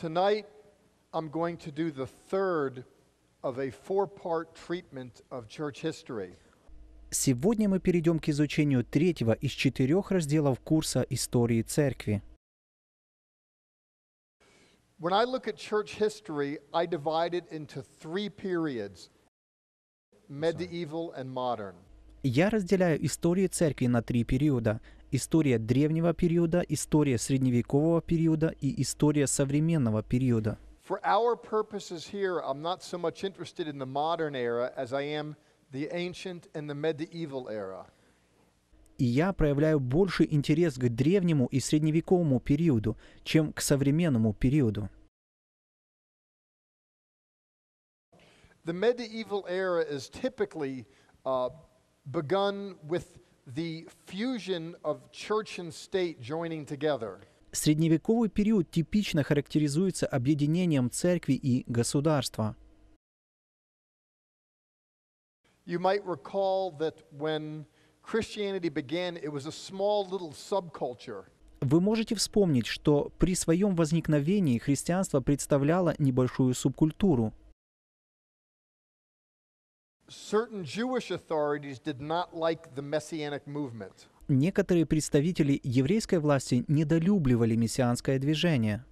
Tonight, I'm going to do the third of a four-part treatment of church history. Сегодня мы перейдем к изучению третьего из четырех разделов курса истории церкви. When I look at church history, I divide it into three periods: medieval and modern. Я разделяю историю церкви на три периода: история древнего периода, история средневекового периода и история современного периода. И я проявляю больше интерес к древнему и средневековому периоду, чем к современному периоду. The medieval era is typically uh, begun with the fusion of church and state joining together. Средневековый период типично характеризуется объединением церкви и государства. You might recall that when Christianity began, it was a small little subculture. Вы можете вспомнить, что при своем возникновении христианство представляло небольшую субкультуру – certain Jewish authorities did not like the messianic movement. Некоторые представители еврейской власти недолюбливали мессианское движение.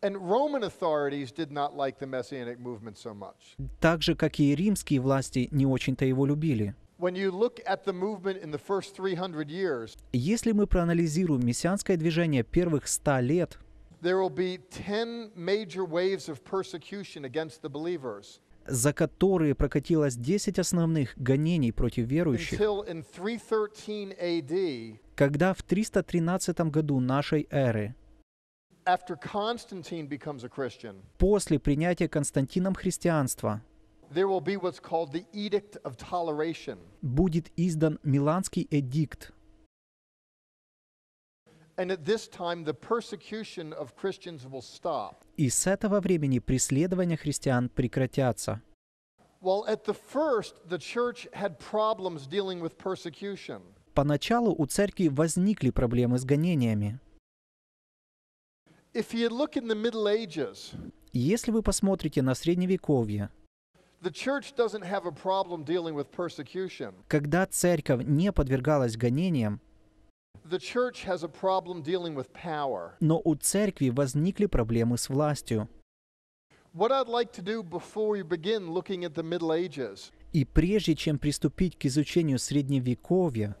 And Roman authorities did not like the messianic movement so much. Так же, как и римские власти не очень-то его любили. Если мы проанализируем мессианское движение первых ста лет, there will be ten major waves of persecution against the believers за которые прокатилось 10 основных гонений против верующих, когда в 313 году нашей эры после принятия Константином христианства будет издан Миланский эдикт, и с этого времени преследования христиан прекратятся. Поначалу у церкви возникли проблемы с гонениями. Если вы посмотрите на Средневековье, когда церковь не подвергалась гонениям, но у церкви возникли проблемы с властью. И прежде чем приступить к изучению Средневековья,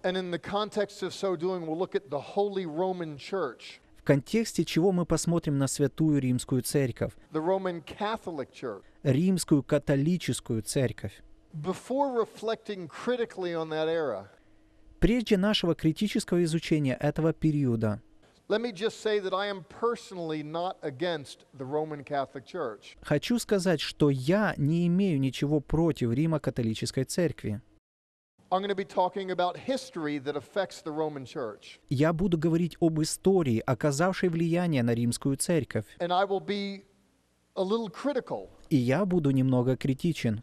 в контексте чего мы посмотрим на Святую Римскую Церковь, Римскую католическую церковь, прежде нашего критического изучения этого периода. Хочу сказать, что я не имею ничего против римо католической церкви. Я буду говорить об истории, оказавшей влияние на римскую церковь. И я буду немного критичен.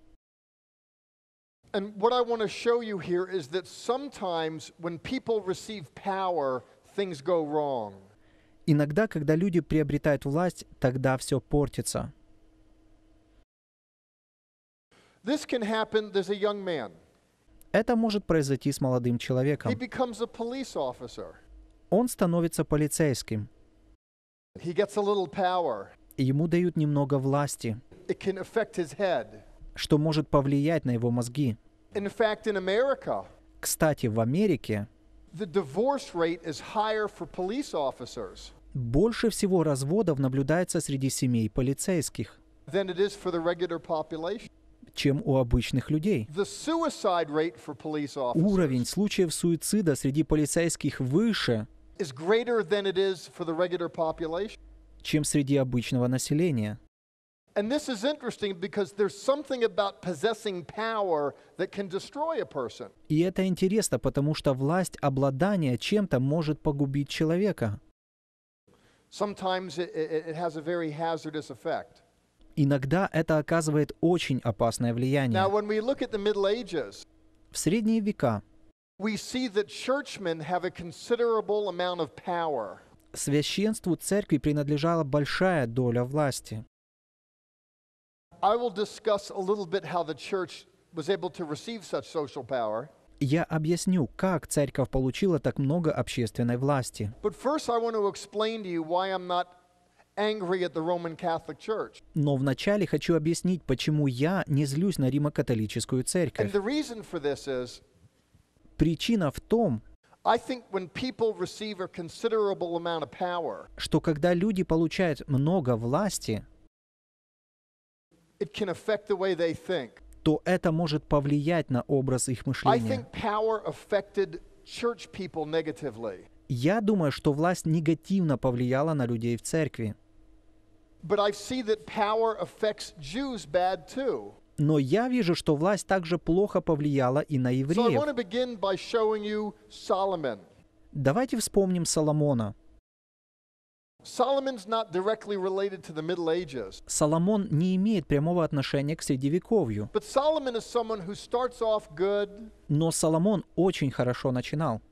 And what I want to show you here is that sometimes when people receive power, things go wrong. Иногда, когда люди приобретают власть, тогда все портится. This can happen. There's a young man. Это может произойти с молодым человеком. He becomes a police officer. Он становится полицейским. He gets a little power. Ему дают немного власти. It can affect his head что может повлиять на его мозги. Кстати, в Америке больше всего разводов наблюдается среди семей полицейских, чем у обычных людей. Уровень случаев суицида среди полицейских выше, чем среди обычного населения. And this is interesting because there's something about possessing power that can destroy a person. И это интересно, потому что власть обладания чем-то может погубить человека. Sometimes it, it has a very hazardous effect. Иногда это оказывает очень опасное влияние. Now, when we look at the Middle Ages, в средние века we see that churchmen have a considerable amount of power. священству церкви принадлежала большая доля власти. I will discuss a little bit how the church was able to receive such social power. Я объясню, как церковь получила так много общественной власти. But first I want to explain to you why I'm not angry at the Roman Catholic Church. Но вначале хочу объяснить, почему я не злюсь на Римо-католическую церковь. And the reason for this is, Причина в том, I think when people receive a considerable amount of power, что когда люди получают много власти, то это может повлиять на образ их мышления. Я думаю, что власть негативно повлияла на людей в церкви. Но я вижу, что власть также плохо повлияла и на евреев. Давайте вспомним Соломона. Соломон не имеет прямого отношения к Средневековью. Но Соломон очень хорошо начинал.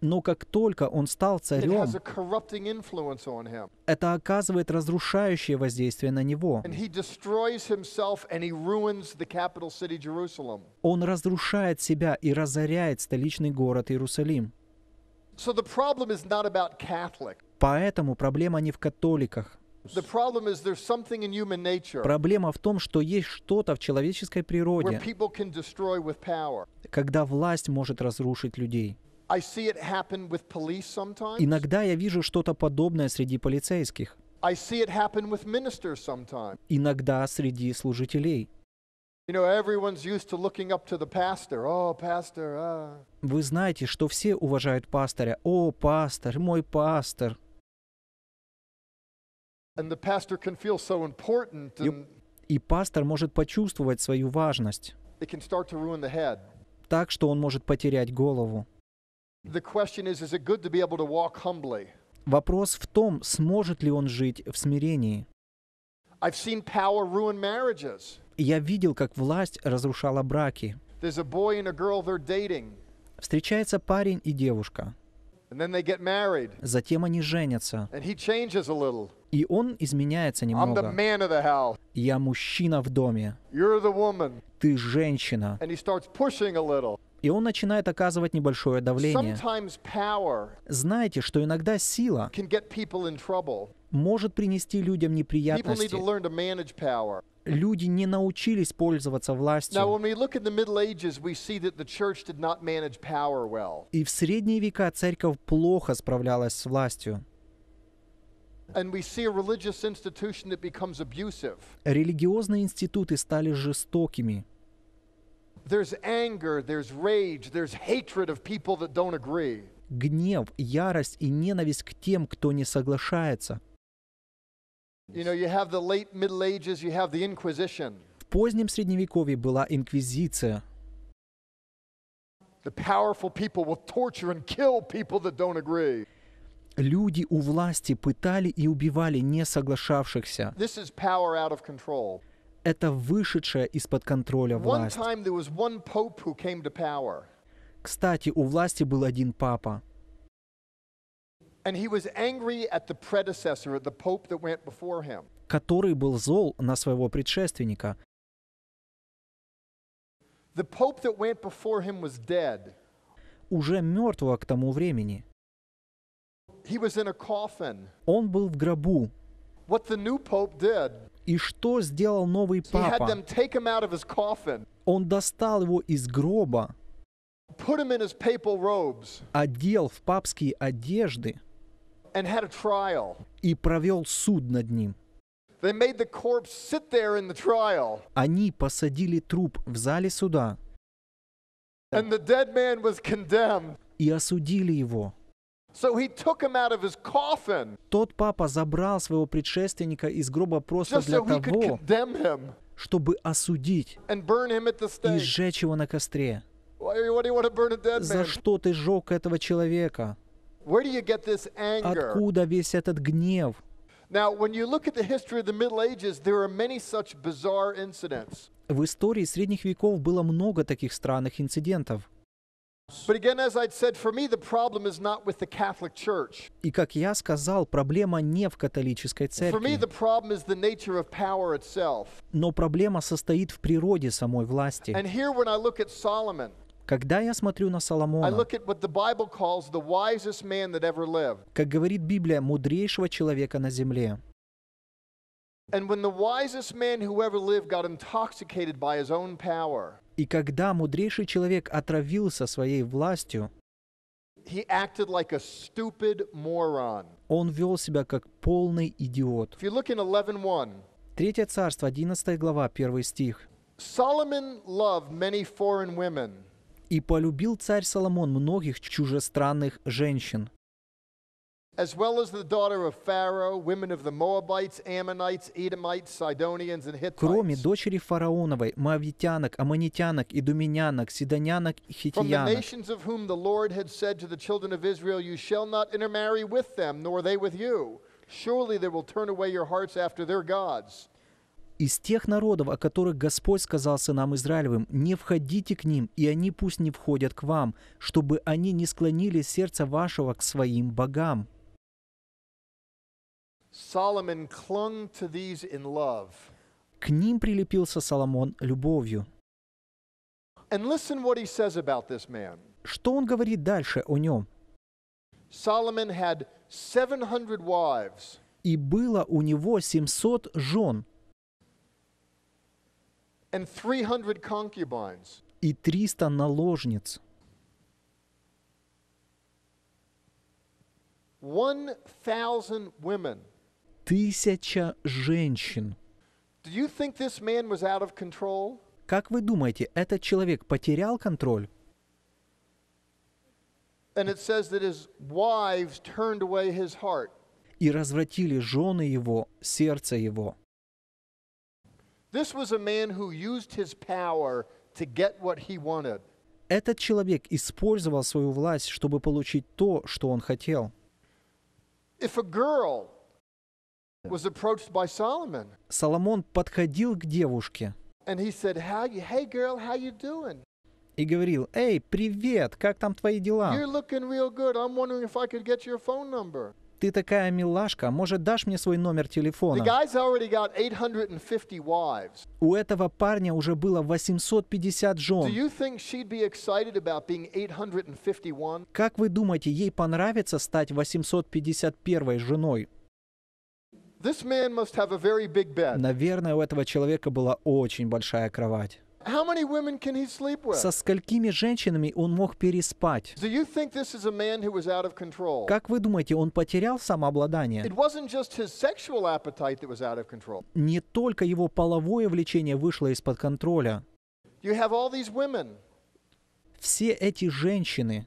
Но как только он стал царем, это оказывает разрушающее воздействие на него. Он разрушает себя и разоряет столичный город Иерусалим. Поэтому проблема не в католиках. Проблема в том, что есть что-то в человеческой природе, когда власть может разрушить людей. Иногда я вижу что-то подобное среди полицейских. Иногда среди служителей. А". Вы знаете, что все уважают пастора. «О, пастор, мой пастор!» И, и пастор может почувствовать свою важность так, что он может потерять голову. Вопрос в том, сможет ли он жить в смирении. Я видел, как власть разрушала браки. Встречается парень и девушка. Затем они женятся. И он изменяется немного. Я мужчина в доме. Ты женщина. И он начинает оказывать небольшое давление. Знаете, что иногда сила может принести людям неприятности люди не научились пользоваться властью. И в средние века церковь плохо справлялась с властью. Религиозные институты стали жестокими. There's anger, there's rage, there's hatred of people that don't agree. Гнев, ярость и ненависть к тем, кто не соглашается. You know, you have the late Middle Ages, you have the Inquisition. В позднем Средневековье была инквизиция. The powerful people will torture and kill people that don't agree. Люди у власти пытали и убивали не соглашавшихся. This is power out of control. Это вышедшая из-под контроля власть. One time there was one pope who came to power. Кстати, у власти был один папа который был зол на своего предшественника. The pope that went before him was dead. Уже мертвого к тому времени. He was in a coffin. Он был в гробу. What the new pope did. И что сделал новый папа? He had them take him out of his coffin. Он достал его из гроба, Put him in his papal robes. одел в папские одежды, и провел суд над ним. Они посадили труп в зале суда и осудили его. Тот папа забрал своего предшественника из гроба просто для того, чтобы осудить и сжечь его на костре. За что ты сжег этого человека? Откуда весь этот гнев? В истории средних веков было много таких странных инцидентов. И как я сказал, проблема не в католической церкви. Но проблема состоит в природе самой власти. Когда я смотрю на Соломона, как говорит Библия, мудрейшего человека на земле, и когда мудрейший человек отравился своей властью, he acted like a stupid moron. Он вел себя как полный идиот. If you look in 11:1, Третье царство, 11 глава, 1 стих. Соломон любил many foreign women. И полюбил царь Соломон многих чужестранных женщин, as well as the daughter of Pharaoh, women of the Moabites, Ammonites, Edomites, Sidonians, and Hittites. Кроме дочери фараоновой, моавитянок, аммонитянок, идуминянок, сидонянок и хитиянок. From the nations of whom the Lord had said to the children of Israel, You shall not intermarry with them, nor they with you. Surely they will turn away your hearts after their gods из тех народов, о которых Господь сказал сынам Израилевым, не входите к ним, и они пусть не входят к вам, чтобы они не склонили сердце вашего к своим богам». К ним прилепился Соломон любовью. Что он говорит дальше о нем? Соломон had 700 wives. И было у него 700 жен и 300 наложниц. Тысяча женщин. Как вы думаете, этот человек потерял контроль? И развратили жены его, сердце его. This was a man who used his power to get what he wanted. Этот человек использовал свою власть, чтобы получить то, что он хотел. If a girl was approached by Solomon, Соломон подходил к девушке and he said, how you, hey girl, how you doing? и говорил, «Эй, привет, как там твои дела? You're looking real good. I'm wondering if I could get your phone number. Ты такая милашка, а может, дашь мне свой номер телефона? У этого парня уже было 850 жен. Как вы думаете, ей понравится стать 851 женой? Наверное, у этого человека была очень большая кровать. Со сколькими женщинами он мог переспать? Как вы думаете, он потерял самообладание? Не только его половое влечение вышло из-под контроля. Все эти женщины,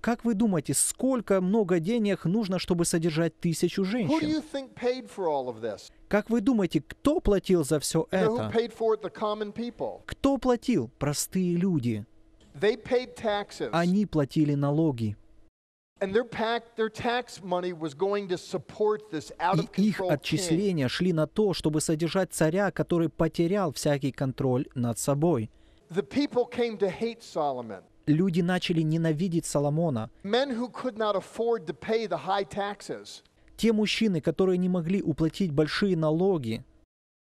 Как вы думаете, сколько много денег нужно, чтобы содержать тысячу женщин? Как вы думаете, кто платил за все это? Кто платил? Простые люди. Они платили налоги. И их отчисления шли на то, чтобы содержать царя, который потерял всякий контроль над собой. Люди начали ненавидеть Соломона. Те мужчины, которые не могли уплатить большие налоги,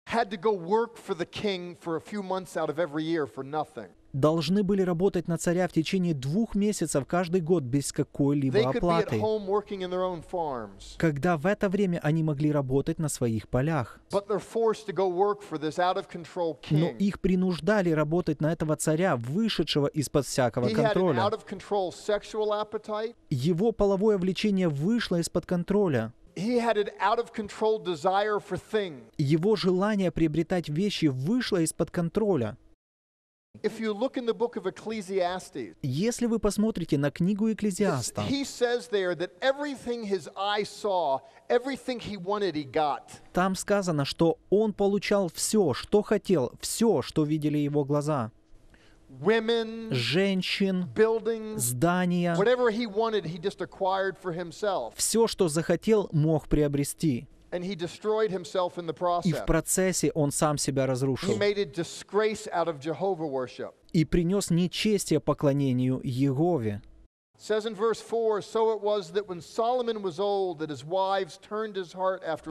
had to go work for the king for a few months out of every year for nothing. должны были работать на царя в течение двух месяцев каждый год без какой-либо оплаты, когда в это время они могли работать на своих полях. Но их принуждали работать на этого царя, вышедшего из-под всякого контроля. Его половое влечение вышло из-под контроля. Его желание приобретать вещи вышло из-под контроля. Если вы посмотрите на книгу Экклезиаста, там сказано, что он получал все, что хотел, все, что видели его глаза женщин, здания. Все, что захотел, мог приобрести. И в процессе он сам себя разрушил. И принес нечестие поклонению Егове. В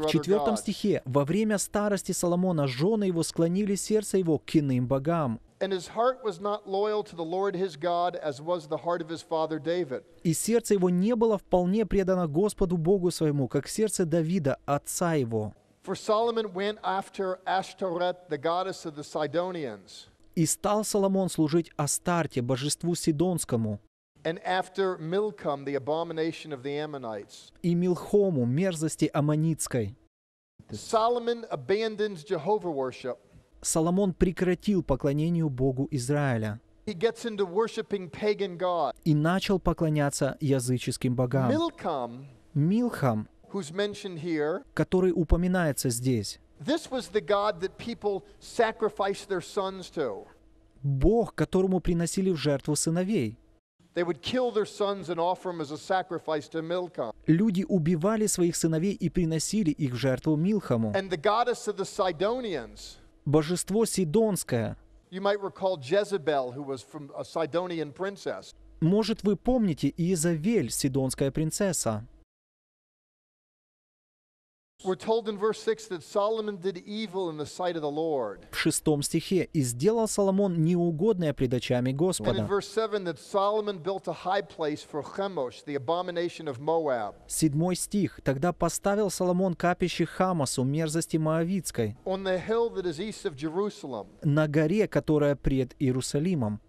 четвертом стихе, во время старости Соломона жены его склонили сердце его к иным богам, и сердце его не было вполне предано Господу Богу своему, как сердце Давида, отца его. И стал Соломон служить Астарте, божеству Сидонскому. И Милхому, мерзости аммонитской. Solomon abandons Jehovah worship. Соломон прекратил поклонению Богу Израиля и начал поклоняться языческим богам. Милхам, который упоминается здесь, Бог, которому приносили в жертву сыновей. Люди убивали своих сыновей и приносили их в жертву Милхаму божество Сидонское. Может, вы помните Иезавель, Сидонская принцесса? В шестом стихе «И сделал Соломон неугодное пред очами Господа». Седьмой стих «Тогда поставил Соломон капище Хамасу, мерзости Моавицкой, на горе, которая пред Иерусалимом».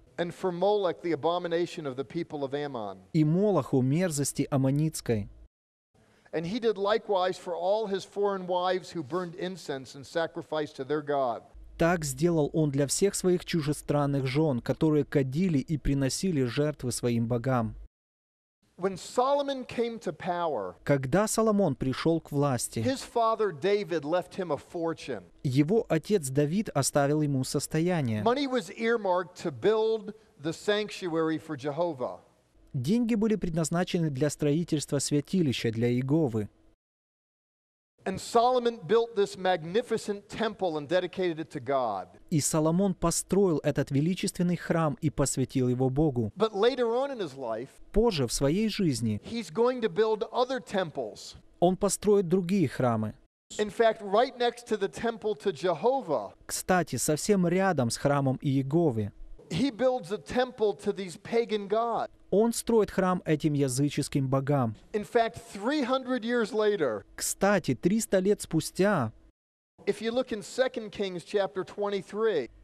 И Молоху мерзости Аммонитской. And he did likewise for all his foreign wives who burned incense and sacrificed to their God. Так сделал он для всех своих чужестранных жен, которые кадили и приносили жертвы своим богам. Когда Соломон пришел к власти, его отец Давид оставил ему состояние. Деньги были предназначены для строительства святилища для Иеговы. И Соломон построил этот величественный храм и посвятил его Богу. Позже в своей жизни он построит другие храмы. Кстати, совсем рядом с храмом Иеговы он строит храм этим языческим богам. Кстати, 300 лет спустя,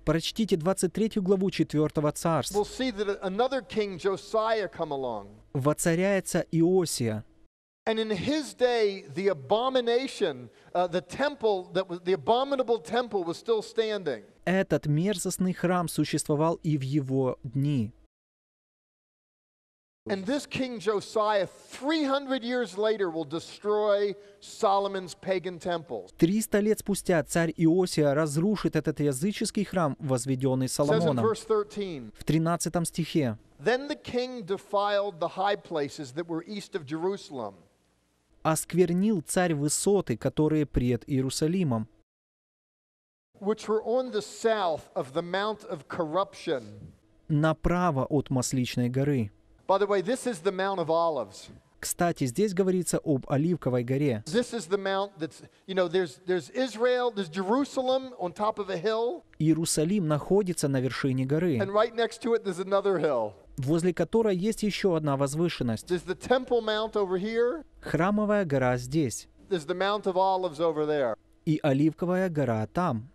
Прочтите 23 главу 4 царства. Воцаряется Иосия. And in his day, the abomination, uh, the temple, that was, the abominable temple was still standing. Этот мерзостный храм существовал и в его дни. And this king Josiah 300 years later will destroy Solomon's pagan temples. 300 лет спустя царь Иосия разрушит этот языческий храм, возведенный Соломоном. В 13 стихе. Then the king defiled the high places that were east of Jerusalem. Осквернил царь высоты, которые пред Иерусалимом. Which were on the south of the mount of corruption. Направо от Масличной горы. Кстати, здесь говорится об Оливковой горе. Иерусалим находится на вершине горы возле которой есть еще одна возвышенность. Храмовая гора здесь. И Оливковая гора там.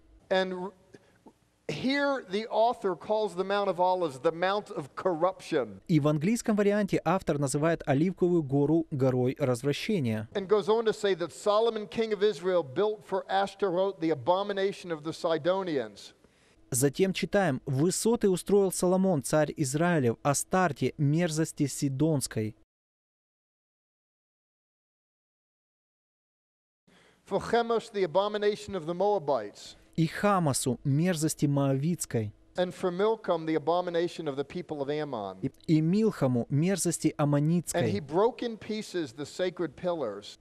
Here the author calls the Mount of Olives the Mount of Corruption. И в английском варианте автор называет оливковую гору горой развращения. And goes on to say that Solomon, king of Israel, built for Ashtaroth the abomination of the Sidonians. Затем читаем, «Высоты устроил Соломон, царь Израилев, о старте мерзости Сидонской». For Chemosh, the abomination of the Moabites и Хамасу мерзости Моавицкой, и Милхаму мерзости Аманитской.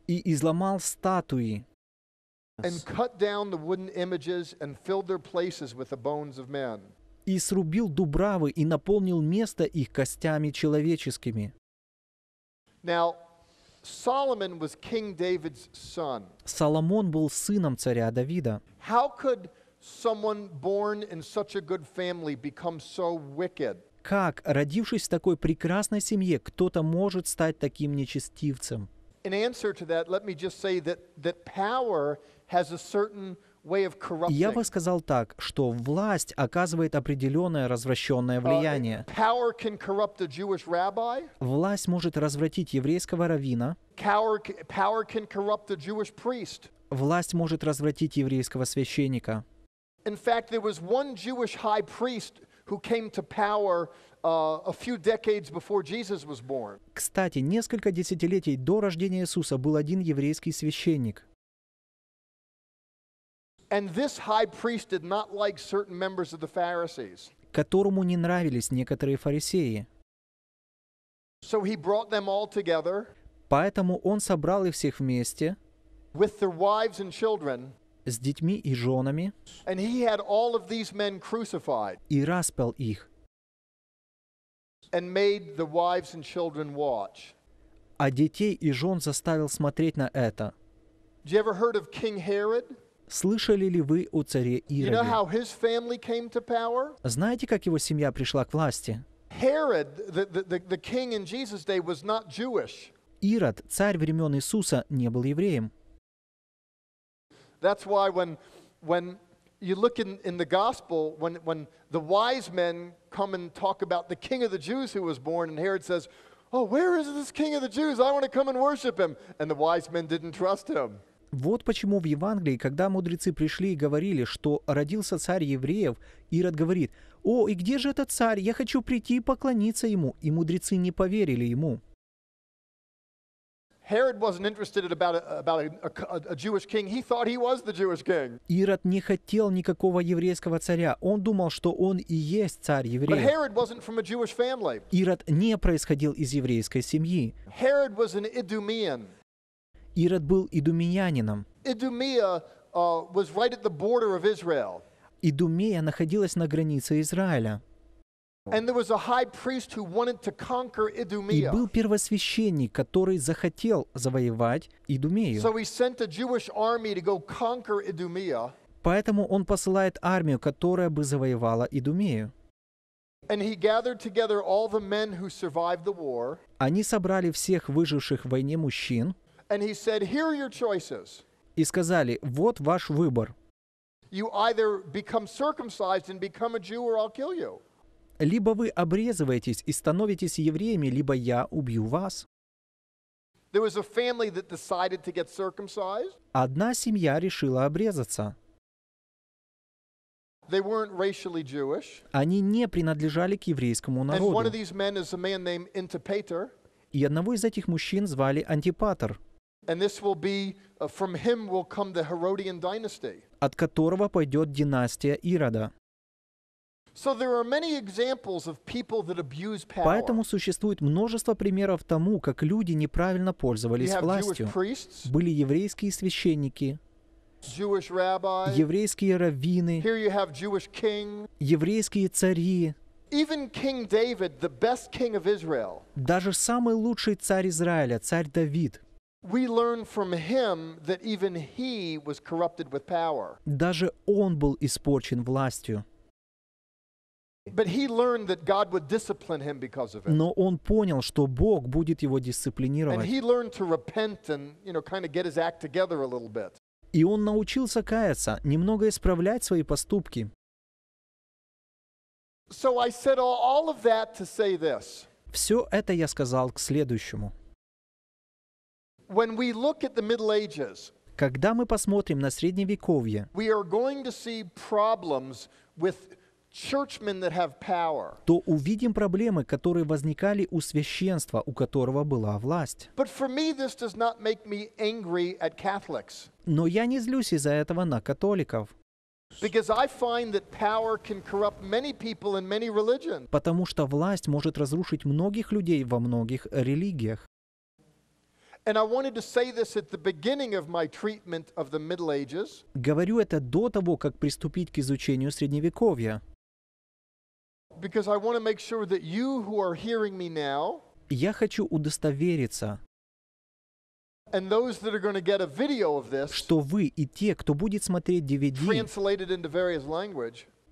И изломал статуи. И срубил дубравы и наполнил место их костями человеческими. Now, Solomon was King David's son. Соломон был сыном царя Давида. How could someone born in such a good family become so wicked? Как, родившись в такой прекрасной семье, кто-то может стать таким нечестивцем? In answer to that, let me just say that that power has a certain Я бы сказал так, что власть оказывает определенное развращенное uh, влияние. Власть может развратить еврейского равина. Власть может развратить еврейского священника. Uh, Кстати, несколько десятилетий до рождения Иисуса был один еврейский священник. And this high priest did not like certain members of the Pharisees. которому So he brought them all together, with their wives and children, and he had all of these men crucified, and made the wives and children watch. а Did you ever heard of King Herod? Слышали ли вы о царе Ироде? Знаете, как его семья пришла к власти? Ирод, царь времен Иисуса, не был евреем. That's why when, when you look in, in the gospel, when, when the wise men come and talk about the king of the Jews who was born, and Herod says, Oh, where is this king of the Jews? I want to come and worship him. And the wise men didn't trust him. Вот почему в Евангелии, когда мудрецы пришли и говорили, что родился царь евреев, Ирод говорит, «О, и где же этот царь? Я хочу прийти и поклониться ему». И мудрецы не поверили ему. Ирод не хотел никакого еврейского царя. Он думал, что он и есть царь евреев. Ирод не происходил из еврейской семьи. Ирод был идумеем. Ирод был идумеянином. Идумея а, Идумея находилась на границе Израиля. И был первосвященник, который захотел завоевать Идумею. Поэтому он посылает армию, которая бы завоевала Идумею. Они собрали всех выживших в войне мужчин. И сказали, вот ваш выбор. Либо вы обрезываетесь и становитесь евреями, либо я убью вас. Одна семья решила обрезаться. Они не принадлежали к еврейскому народу. И одного из этих мужчин звали Антипатер от которого пойдет династия Ирода. Поэтому существует множество примеров тому, как люди неправильно пользовались властью. Были еврейские священники, еврейские раввины, еврейские цари, даже самый лучший царь Израиля, царь Давид, даже он был испорчен властью. Но он понял, что Бог будет его дисциплинировать. И он научился каяться, немного исправлять свои поступки. Все это я сказал к следующему. Когда мы посмотрим на Средневековье, то увидим проблемы, которые возникали у священства, у которого была власть. Но я не злюсь из-за этого на католиков. Потому что власть может разрушить многих людей во многих религиях. Говорю это до того, как приступить к изучению Средневековья. Я хочу удостовериться, что вы и те, кто будет смотреть DVD,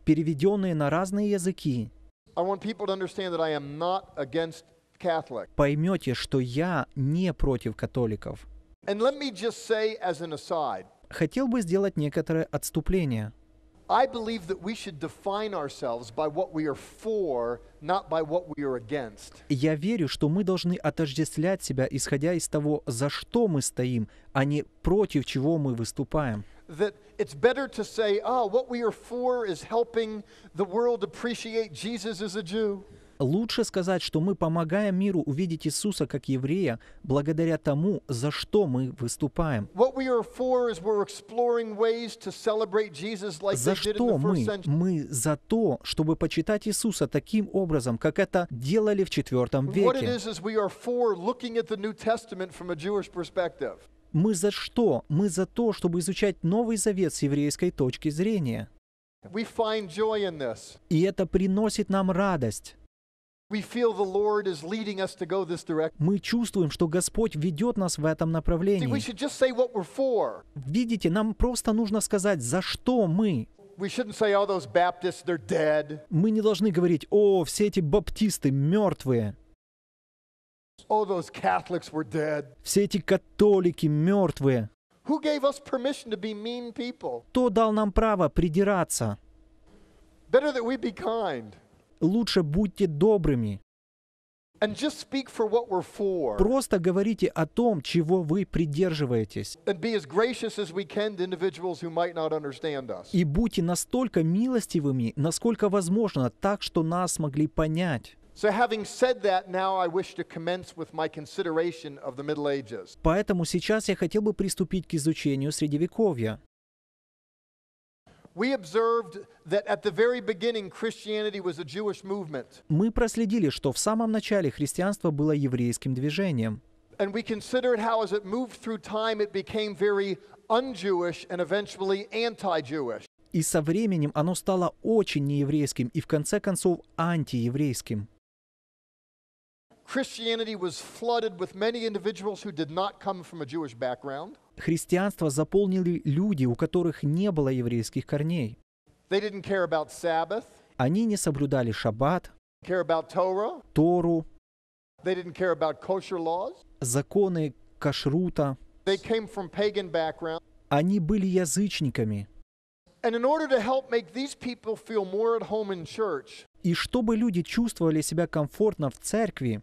переведенные на разные языки, поймете, что я не против католиков. Хотел бы сделать некоторое отступление. Я верю, что мы должны отождествлять себя, исходя из того, за что мы стоим, а не против чего мы выступаем. say, oh, Лучше сказать, что мы помогаем миру увидеть Иисуса как еврея благодаря тому, за что мы выступаем. За что мы? Мы за то, чтобы почитать Иисуса таким образом, как это делали в IV веке. Мы за что? Мы за то, чтобы изучать Новый Завет с еврейской точки зрения. И это приносит нам радость. Мы чувствуем, что Господь ведет нас в этом направлении. Видите, нам просто нужно сказать, за что мы. Мы не должны говорить, о, все эти баптисты мертвые. Все эти католики мертвые. Кто дал нам право придираться? лучше будьте добрыми. Просто говорите о том, чего вы придерживаетесь. И будьте настолько милостивыми, насколько возможно, так, что нас могли понять. Поэтому сейчас я хотел бы приступить к изучению Средневековья. Мы проследили, что в самом начале христианство было еврейским движением. And we considered how, as it moved through time, it became very un-Jewish and eventually anti-Jewish. И со временем оно стало очень нееврейским и в конце концов антиеврейским. Christianity was flooded with many individuals who did not come from a Jewish background христианство заполнили люди, у которых не было еврейских корней. Они не соблюдали шаббат, Тору, законы кашрута. Они были язычниками. И чтобы люди чувствовали себя комфортно в церкви,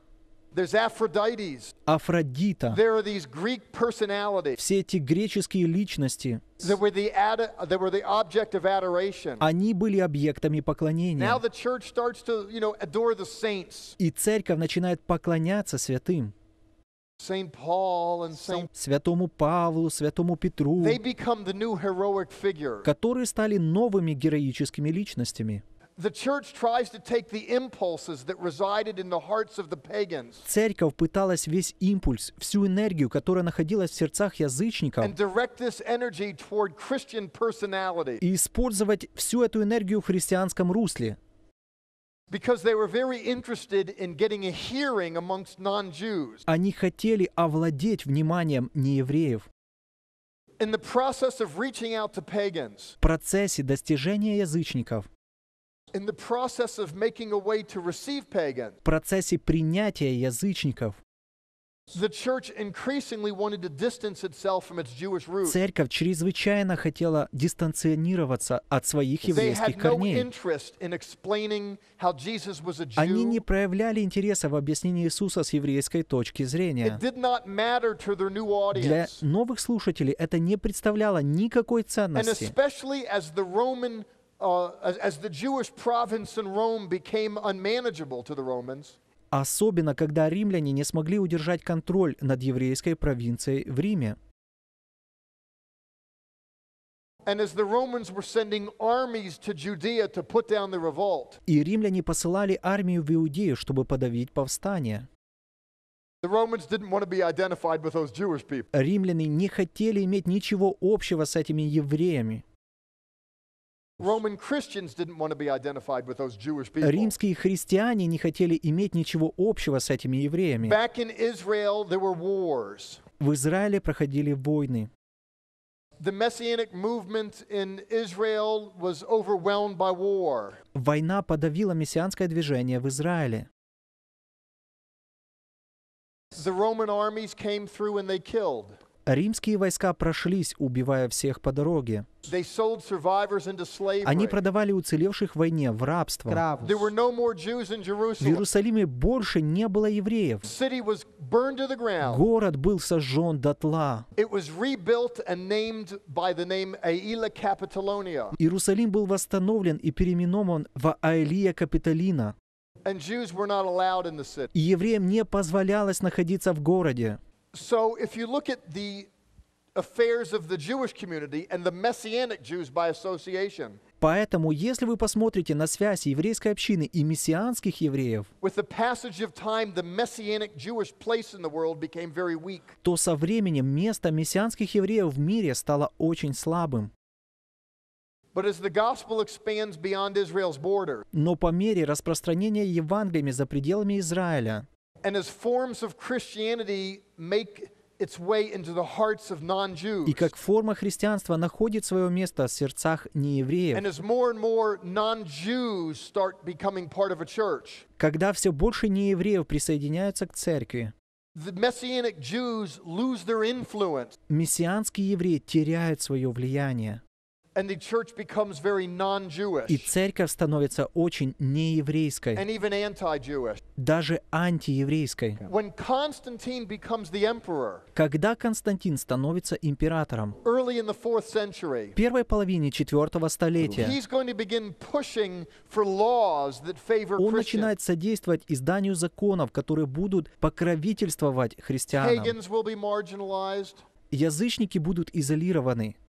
Афродита, все эти греческие личности, они были объектами поклонения. И церковь начинает поклоняться святым. Святому Павлу, Святому Петру, которые стали новыми героическими личностями. Церковь пыталась весь импульс, всю энергию, которая находилась в сердцах язычников, и использовать всю эту энергию в христианском русле, они хотели овладеть вниманием неевреев. В процессе достижения язычников в процессе принятия язычников Церковь чрезвычайно хотела дистанционироваться от своих еврейских корней. Они не проявляли интереса в объяснении Иисуса с еврейской точки зрения. Для новых слушателей это не представляло никакой ценности. Uh, as the Jewish province in Rome became unmanageable to the Romans, особенно когда римляне не смогли удержать контроль над еврейской провинцией в Риме. И римляне посылали армию в Иудею, чтобы подавить повстание. Римляне не хотели иметь ничего общего с этими евреями. Римские христиане не хотели иметь ничего общего с этими евреями. В Израиле проходили войны. Война подавила мессианское движение в Израиле. The Roman armies came through and they killed. Римские войска прошлись, убивая всех по дороге. Они продавали уцелевших в войне в рабство. В Иерусалиме больше не было евреев. Город был сожжен дотла. Иерусалим был восстановлен и переименован в Аэлия Капитолина. И евреям не позволялось находиться в городе. So if you look at the affairs of the Jewish community and the Messianic Jews by association, Поэтому, если вы посмотрите на связь еврейской общины и мессианских евреев, time, то со временем место мессианских евреев в мире стало очень слабым. Но по мере распространения Евангелия за пределами Израиля, And as forms of Christianity make и как форма христианства находит свое место в сердцах неевреев, когда все больше неевреев присоединяются к церкви, мессианские евреи теряют свое влияние. И церковь становится очень нееврейской, даже антиеврейской. Когда Константин становится императором, в первой половине четвертого столетия, он начинает содействовать изданию законов, которые будут покровительствовать христианам. Язычники будут изолированы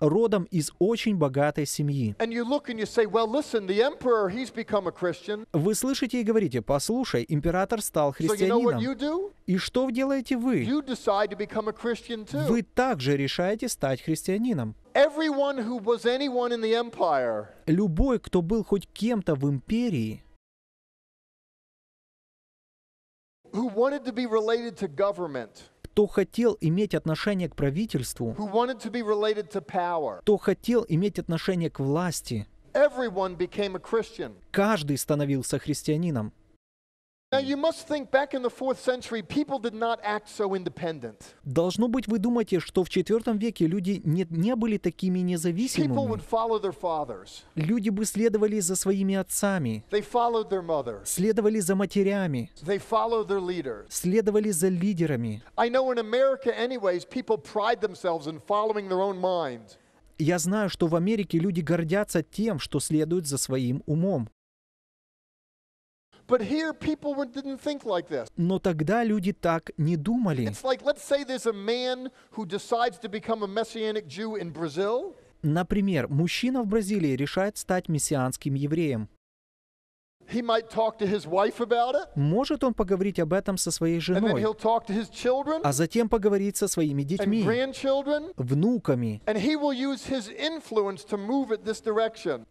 Родом из очень богатой семьи. Вы слышите и говорите, послушай, император стал христианином. И что делаете вы? Вы также решаете стать христианином. Любой, кто был хоть кем-то в империи, who wanted to be related to government, кто хотел иметь отношение к правительству, кто хотел иметь отношение к власти, каждый становился христианином. Должно быть, вы думаете, что в четвертом веке люди не, не были такими независимыми. Люди бы следовали за своими отцами, следовали за матерями, следовали за лидерами. Я знаю, что в Америке люди гордятся тем, что следуют за своим умом. Но тогда люди так не думали. Например, мужчина в Бразилии решает стать мессианским евреем. Может он поговорить об этом со своей женой, а затем поговорить со своими детьми, внуками.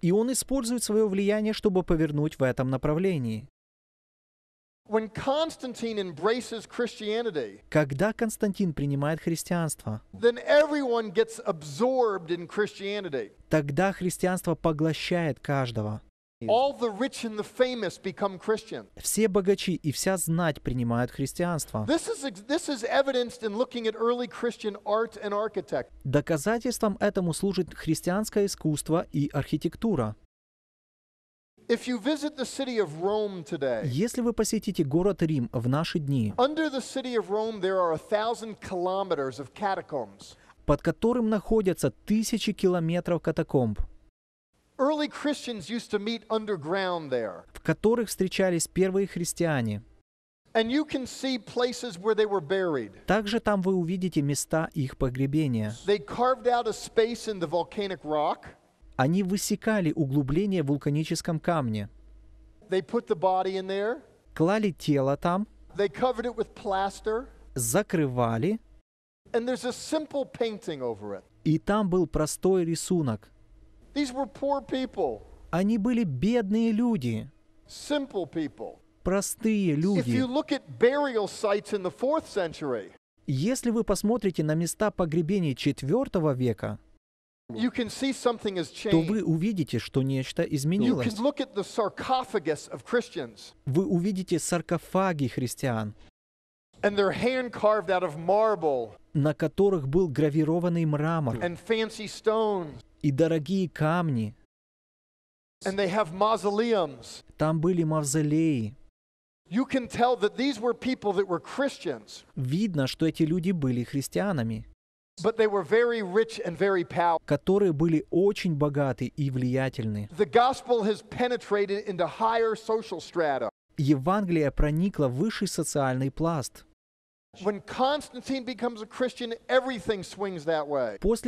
И он использует свое влияние, чтобы повернуть в этом направлении. Когда Константин принимает христианство, тогда христианство поглощает каждого. Все богачи и вся знать принимают христианство. Доказательством этому служит христианское искусство и архитектура. Если вы посетите город Рим в наши дни, под которым находятся тысячи километров катакомб, в которых встречались первые христиане. Также там вы увидите места их погребения. Они высекали углубление в вулканическом камне. Клали тело там. Закрывали. И там был простой рисунок. Они были бедные люди. Простые люди. Если вы посмотрите на места погребений IV века, то вы увидите, что нечто изменилось. Вы увидите саркофаги христиан, на которых был гравированный мрамор и дорогие камни. Там были мавзолеи. Видно, что эти люди были христианами которые были очень богаты и влиятельны. Евангелие проникло в высший социальный пласт. После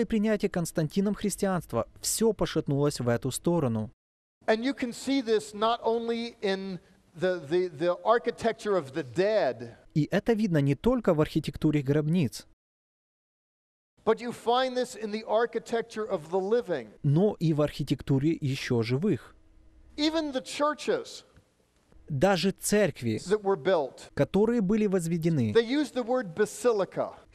принятия Константином христианства все пошатнулось в эту сторону. И это видно не только в архитектуре гробниц. Но и в архитектуре еще живых. Даже церкви, которые были возведены,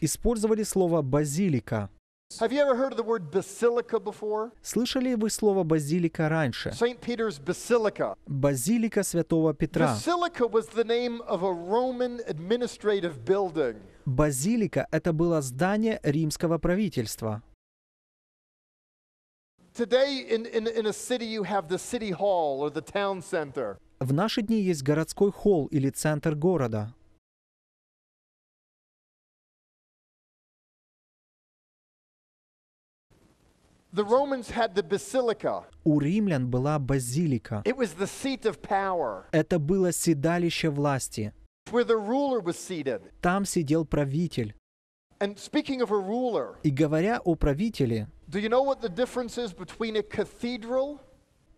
использовали слово «базилика». Слышали вы слово базилика раньше? Saint Peter's Basilica. Базилика Святого Петра. Basilica was the name of a Roman administrative building базилика – это было здание римского правительства. В наши дни есть городской холл или центр города. The Romans had the basilica. У римлян была базилика. It was the seat of power. Это было седалище власти. Там сидел правитель. И говоря о правителе,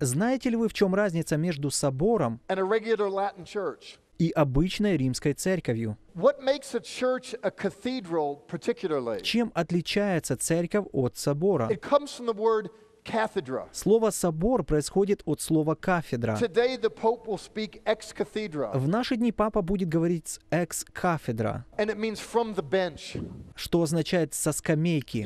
знаете ли вы, в чем разница между собором и обычной римской церковью? Чем отличается церковь от собора? Слово «собор» происходит от слова «кафедра». В наши дни Папа будет говорить «экс кафедра», что означает «со скамейки».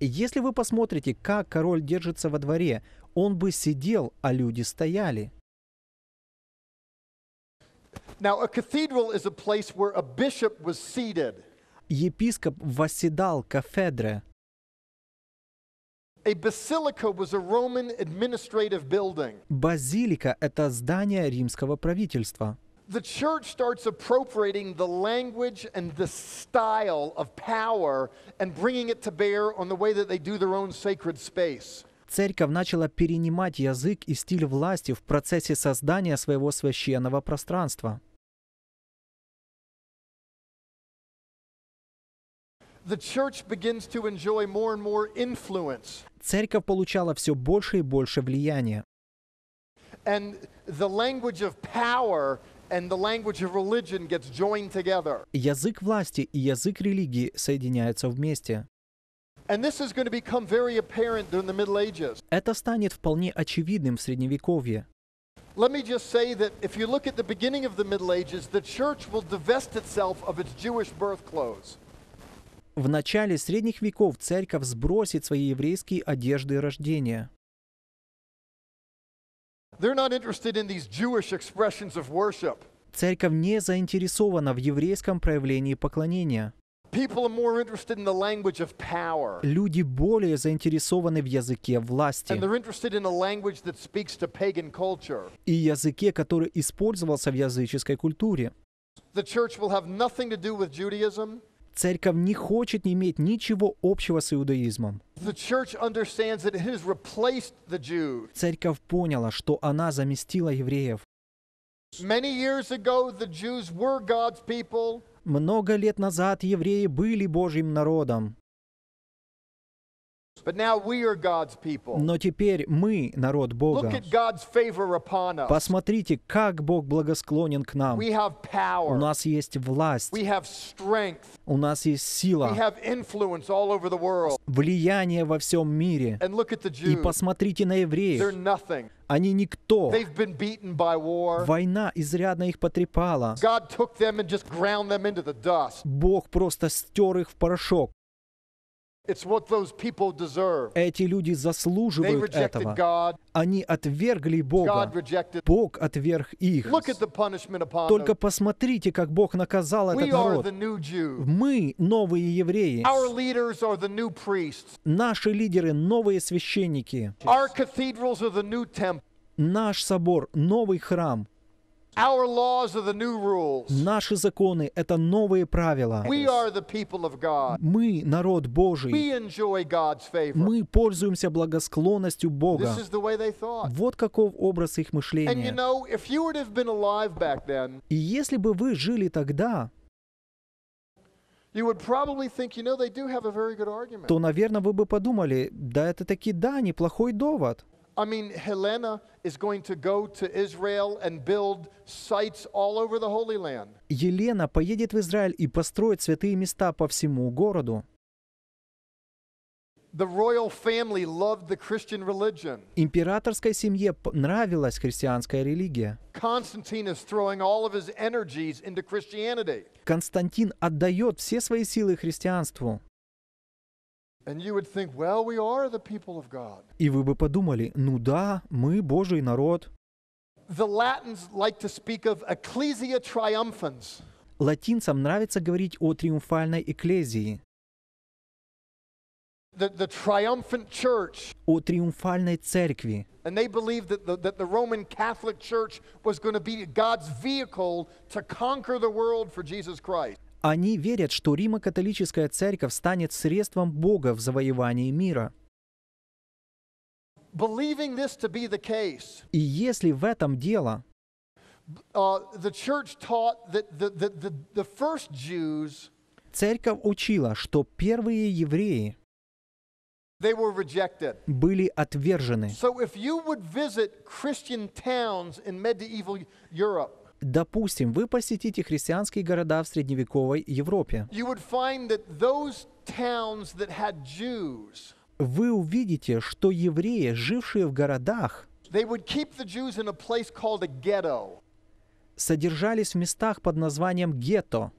Если вы посмотрите, как король держится во дворе, он бы сидел, а люди стояли. Now, a cathedral is a place where a bishop was seated епископ восседал кафедре. A basilica was a Roman administrative building. Базилика – это здание римского правительства. The church starts appropriating the language and the style of power and bringing it to bear on the way that they do their own sacred space. Церковь начала перенимать язык и стиль власти в процессе создания своего священного пространства. Церковь получала все больше и больше влияния. Язык власти и язык религии соединяются вместе. Это станет вполне очевидным в Средневековье. Let me just say that if you look at the beginning of the Middle Ages, the church will divest itself of its Jewish birth clothes. В начале средних веков церковь сбросит свои еврейские одежды рождения. Церковь не заинтересована в еврейском проявлении поклонения. Люди более заинтересованы в языке власти. И языке, который использовался в языческой культуре. The church will have nothing to do Церковь не хочет иметь ничего общего с иудаизмом. Церковь поняла, что она заместила евреев. Много лет назад евреи были Божьим народом. Но теперь мы народ Бога. Посмотрите, как Бог благосклонен к нам. У нас есть власть. У нас есть сила. Влияние во всем мире. И посмотрите на евреев. Они никто. Война изрядно их потрепала. Бог просто стер их в порошок. Эти люди заслуживают этого. Они отвергли Бога. Бог отверг их. Только посмотрите, как Бог наказал этот народ. Мы — новые евреи. Наши лидеры — новые священники. Наш собор — новый храм. Наши законы — это новые правила. Мы — народ Божий. Мы пользуемся благосклонностью Бога. Вот каков образ их мышления. И если бы вы жили тогда, то, наверное, вы бы подумали, да это таки да, неплохой довод. I mean, Helena is going to go to Israel and build sites all over the Holy Land. Елена поедет в Израиль и построит святые места по всему городу. The royal family loved the Christian religion. Императорской семье нравилась христианская религия. Constantine is throwing all of his energies into Christianity. Константин отдает все свои силы христианству. І ви би подумали, ну да, ми Божий народ. Латинцам нравится говорить о триумфальной еклезії. The, the triumphant church. О триумфальной церкви. And they believed that the Roman Catholic Church was going to be God's vehicle to conquer the world for Jesus Christ. Они верят, что Римо-католическая церковь станет средством Бога в завоевании мира. И если в этом дело, uh, Церковь учила, что первые евреи были отвержены. So if you would visit Christian towns in medieval Europe, Допустим, вы посетите христианские города в средневековой Европе. Вы увидите, что евреи, жившие в городах, содержались в местах под названием гетто.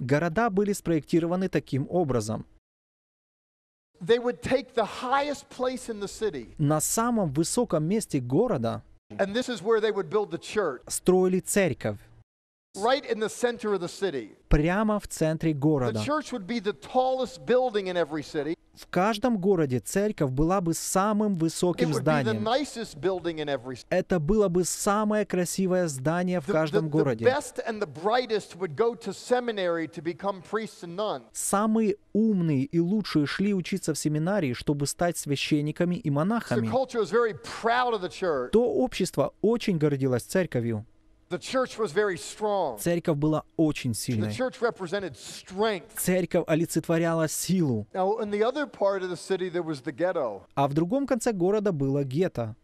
Города были спроектированы таким образом – they would take the highest place in the city. На самом высоком месте города And this is where they would build the church. строили церковь. right in the center of the city. Прямо в центре города. The church would be the tallest building in every city. В каждом городе церковь была бы самым высоким зданием. Это было бы самое красивое здание в каждом городе. Самые умные и лучшие шли учиться в семинарии, чтобы стать священниками и монахами. То общество очень гордилось церковью. Церковь была очень сильной. Церковь олицетворяла силу. А в другом конце города было гетто.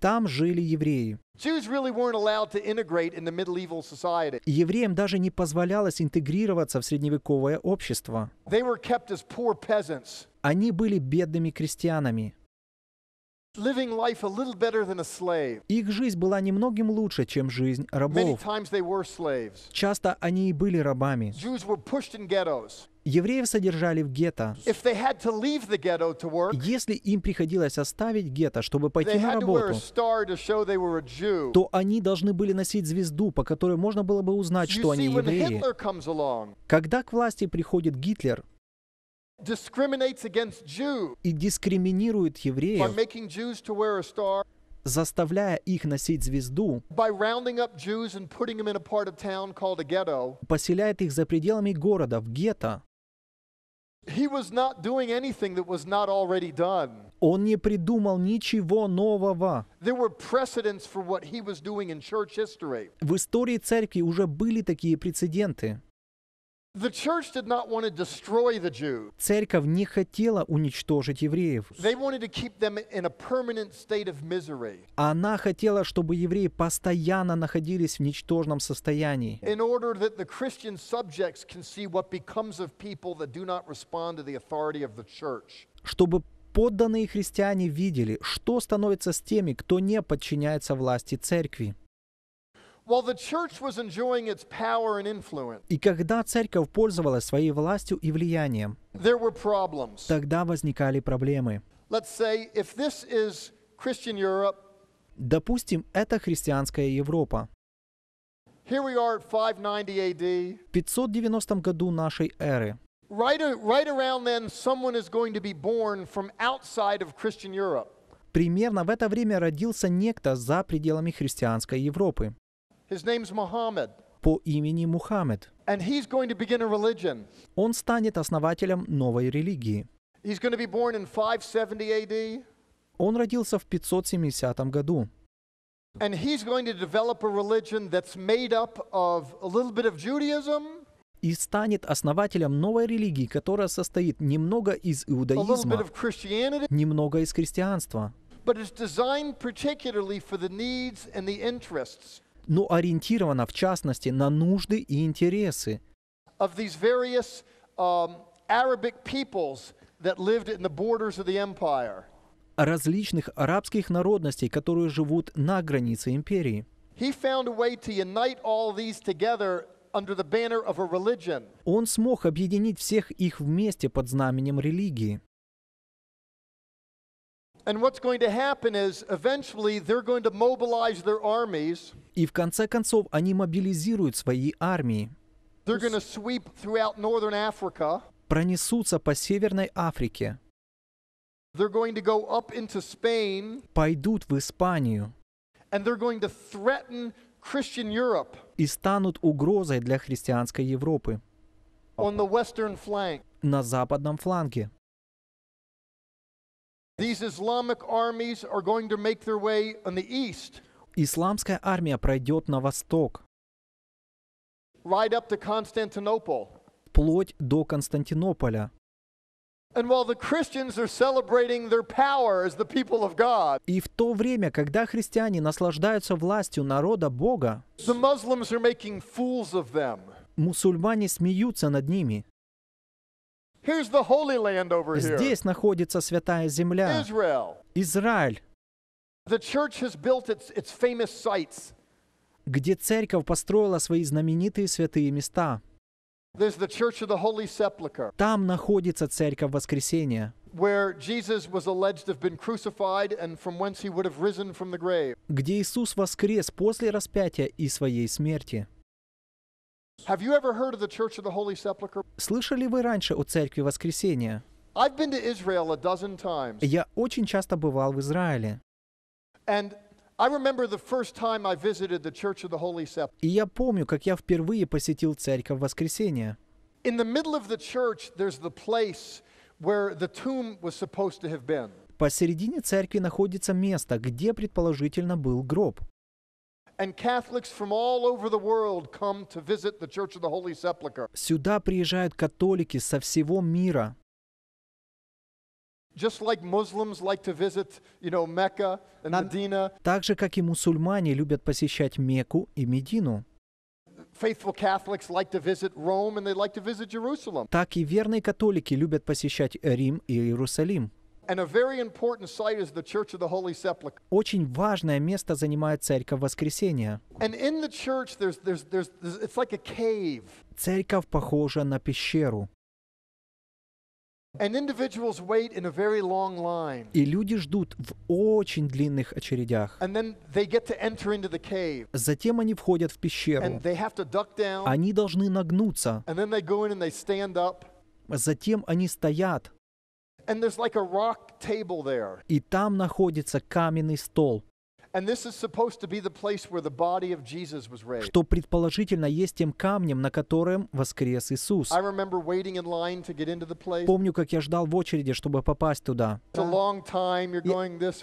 Там жили евреи. Евреям даже не позволялось интегрироваться в средневековое общество. Они были бедными крестьянами. Их жизнь была немногим лучше, чем жизнь рабов. Часто они и были рабами. Евреев содержали в гетто. Если им приходилось оставить гетто, чтобы пойти на работу, то они должны были носить звезду, по которой можно было бы узнать, что они евреи. Когда к власти приходит Гитлер, и дискриминирует евреев, заставляя их носить звезду, поселяет их за пределами города, в гетто. Он не придумал ничего нового. В истории церкви уже были такие прецеденты. Церковь не хотела уничтожить евреев. Она хотела, чтобы евреи постоянно находились в ничтожном состоянии, чтобы подданные христиане видели, что становится с теми, кто не подчиняется власти церкви. И когда церковь пользовалась своей властью и влиянием, тогда возникали проблемы. Допустим, это христианская Европа. В 590 году нашей эры. Примерно в это время родился некто за пределами христианской Европы. По имени Мухаммед. And he's going to begin a religion. Он станет основателем новой религии. He's going to be born in 570 AD. Он родился в 570 году. And he's going to develop a religion that's made up of a little bit of Judaism, и станет основателем новой религии, которая состоит немного из иудаизма, немного из христианства но ориентирована в частности на нужды и интересы um, различных арабских народностей, которые живут на границе империи. Он смог объединить всех их вместе под знаменем религии. And what's going to happen is eventually they're going to mobilize their armies. И в конце концов они мобилизируют свои армии. They're going to sweep throughout northern Africa. Пронесутся по Северной Африке. They're going to go up into Spain. Пойдут в Испанию. And they're going to threaten Christian Europe. И станут угрозой для христианской Европы. On the western flank. На западном фланге. These Islamic armies are going to make their way on the east. Исламская армия пройдет на восток. Right up to Constantinople. Вплоть до Константинополя. И в то время, когда христиане наслаждаются властью народа Бога, the Muslims are making fools of them. мусульмане смеются над ними. Здесь находится Святая Земля. Израиль. Где церковь построила свои знаменитые святые места. Там находится церковь воскресения, где Иисус воскрес после распятия и своей смерти. Слышали вы раньше о Церкви Воскресения? Я очень часто бывал в Израиле. И я помню, как я впервые посетил Церковь Воскресения. Посередине церкви находится место, где предположительно был гроб. Сюда приезжают католики со всего мира. Так же, как и мусульмане любят посещать Мекку и Медину. Так и верные католики любят посещать Рим и Иерусалим. Очень важное место занимает Церковь Воскресения. Церковь похожа на пещеру. И люди ждут в очень длинных очередях. Затем они входят в пещеру. Они должны нагнуться. Затем они стоят. И там находится каменный стол, что предположительно есть тем камнем, на котором воскрес Иисус. Помню, как я ждал в очереди, чтобы попасть туда.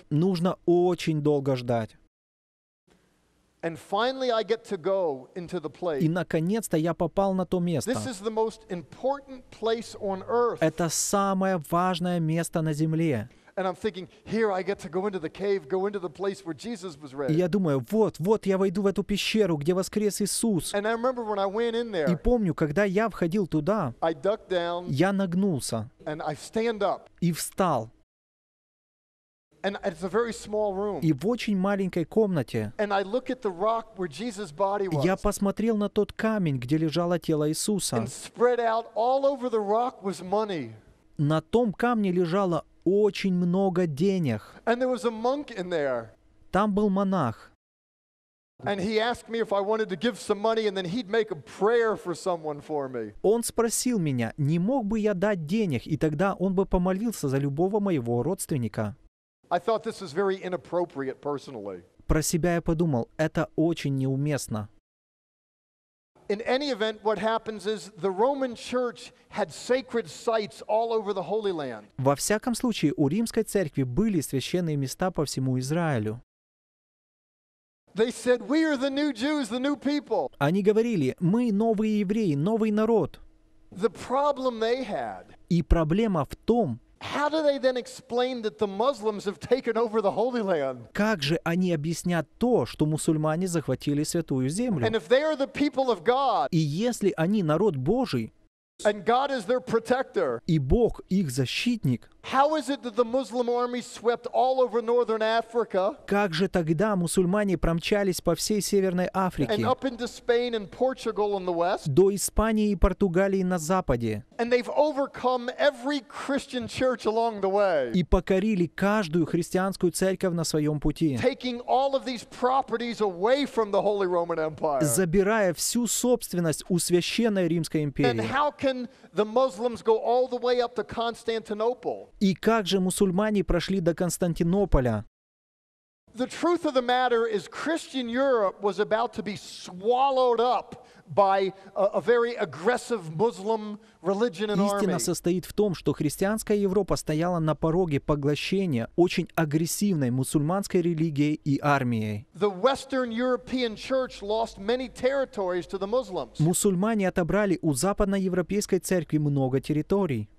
Нужно очень долго ждать. И наконец-то я попал на то место. Это самое важное место на земле. И я думаю, вот, вот я войду в эту пещеру, где воскрес Иисус. И помню, когда я входил туда, я нагнулся и встал. И в очень маленькой комнате я посмотрел на тот камень, где лежало тело Иисуса. На том камне лежало очень много денег. Там был монах. Он спросил меня, не мог бы я дать денег, и тогда он бы помолился за любого моего родственника. Про себя я подумал, это очень неуместно. In any event, what happens is the Roman Church had sacred sites all over the Holy Land. Во всяком случае, у римской церкви были священные места по всему Израилю. They said, "We are the new Jews, the new people." Они говорили, мы новые евреи, новый народ. The problem they had. И проблема в том, как же они объяснят то, что мусульмане захватили святую землю? И если они народ Божий, и Бог их защитник, как же тогда мусульмане промчались по всей Северной Африке up into Spain and Portugal in the west. до Испании и Португалии на западе и покорили каждую христианскую церковь на своем пути, Taking all of these properties away from the Holy Roman Empire. забирая всю собственность у Священной Римской империи. And how can the the Muslims go all way up to Constantinople? И как же мусульмане прошли до Константинополя? The truth of the matter is Christian Europe was about to be swallowed up by a, a very aggressive Muslim religion and army. состоит в том, что христианская Европа стояла на пороге поглощения очень агрессивной мусульманской религией и армией. The Western European Church lost many territories to the Muslims. Мусульмане отобрали у западноевропейской церкви много территорий.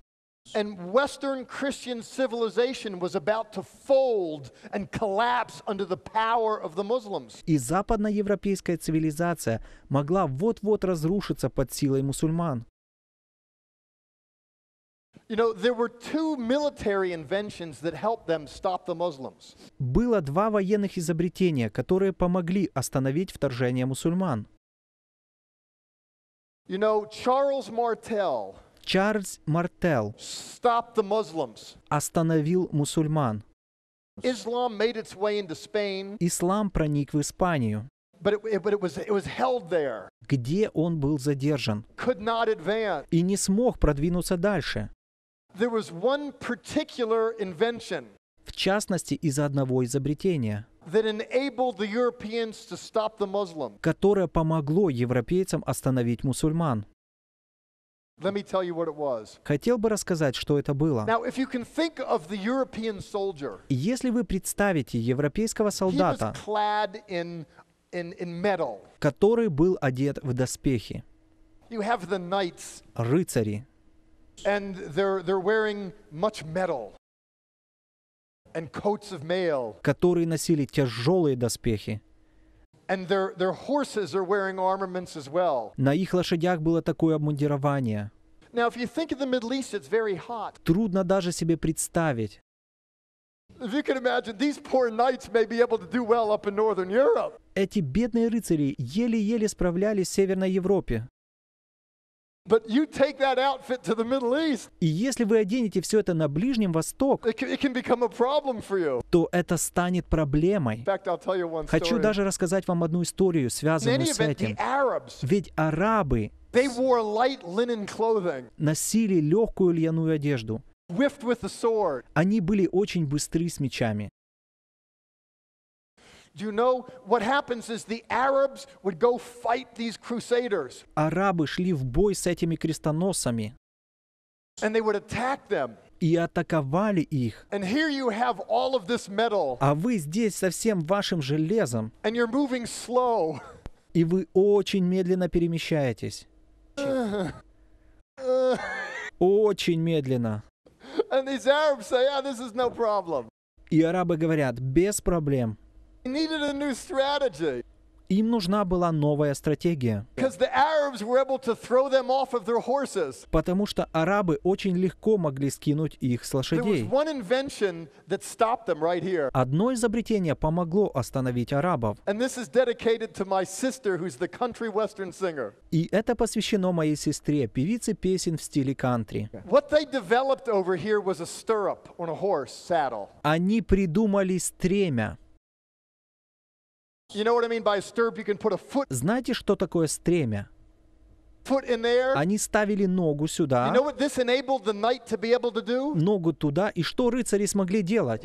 And Western Christian civilization was about to fold and collapse under the power of the Muslims. И западноевропейская цивилизация могла вот-вот разрушиться под силой мусульман. You know, there were two military inventions that helped them stop the Muslims. Было два военных изобретения, которые помогли остановить вторжение мусульман. You know, Charles Martel Чарльз Мартел остановил мусульман. Ислам проник в Испанию, где он был задержан и не смог продвинуться дальше. В частности, из-за одного изобретения, которое помогло европейцам остановить мусульман. Хотел бы рассказать, что это было. Если вы представите европейского солдата, который был одет в доспехи, рыцари, которые носили тяжелые доспехи. На их лошадях было такое обмундирование. Трудно даже себе представить. Эти бедные рыцари еле-еле справлялись в Северной Европе. И если вы оденете все это на Ближнем Восток, то это станет проблемой. Хочу даже рассказать вам одну историю, связанную с этим. Ведь арабы носили легкую льняную одежду. Они были очень быстры с мечами. Do you know what happens is the Arabs would go fight these crusaders. Арабы шли в бой с этими крестоносцами. And they would attack them. И атаковали их. And here you have all of this metal. А вы здесь со всем вашим железом. And you're moving slow. И вы очень медленно перемещаетесь. Очень медленно. And these Arabs say, yeah, this is no problem. И арабы говорят, без проблем. Им нужна была новая стратегия. Потому что арабы очень легко могли скинуть их с лошадей. Одно изобретение помогло остановить арабов. И это посвящено моей сестре, певице песен в стиле кантри. Они придумали стремя. Знаете, что такое стремя? Они ставили ногу сюда, ногу туда, и что рыцари смогли делать?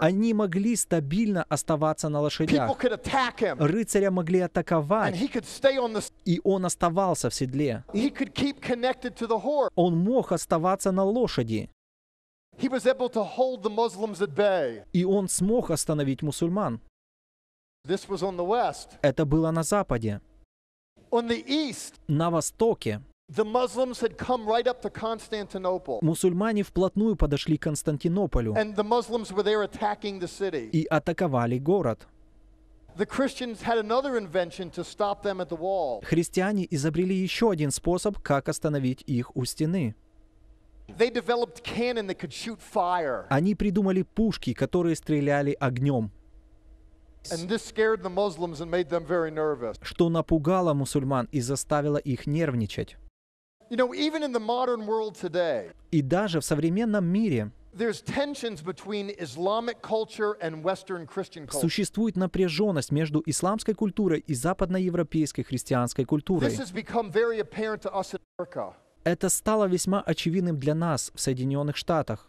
Они могли стабильно оставаться на лошадях. Рыцаря могли атаковать, и он оставался в седле. Он мог оставаться на лошади. И он смог остановить мусульман. Это было на Западе. На Востоке. Мусульмане вплотную подошли к Константинополю и атаковали город. Христиане изобрели еще один способ, как остановить их у стены. Они придумали пушки, которые стреляли огнем что напугало мусульман и заставило их нервничать. И даже в современном мире Существует напряженность между исламской культурой и западноевропейской христианской культурой. Это стало весьма очевидным для нас в Соединенных Штатах.